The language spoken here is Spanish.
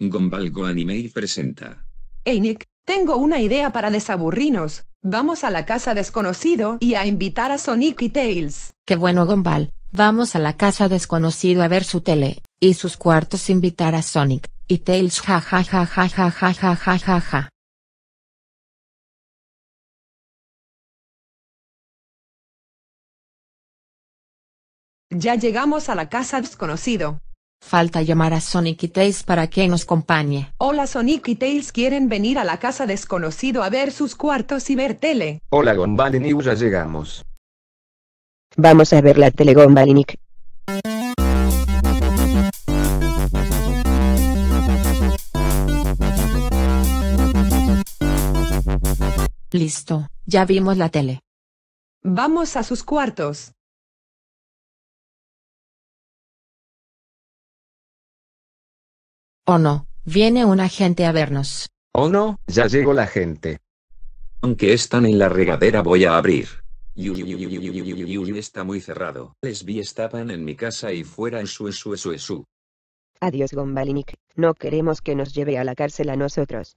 Gombalgo Anime presenta. Hey Nick, tengo una idea para desaburrirnos. Vamos a la casa desconocido y a invitar a Sonic y Tails. Qué bueno Gombal, vamos a la casa desconocido a ver su tele, y sus cuartos e invitar a Sonic, y Tails ja ja ja ja ja ja ja ja ja ja. Ya llegamos a la casa desconocido. Falta llamar a Sonic y Tails para que nos acompañe. Hola Sonic y Tails quieren venir a la casa desconocido a ver sus cuartos y ver tele. Hola Gombalinic, ya llegamos. Vamos a ver la tele Gombalinic. Listo, ya vimos la tele. Vamos a sus cuartos. Oh no, viene una gente a vernos. Oh no, ya llegó la gente. Aunque están en la regadera voy a abrir. Yu está muy cerrado. Les vi estaban en mi casa y fuera en su su su su. Adiós Gombalinic, no queremos que nos lleve a la cárcel a nosotros.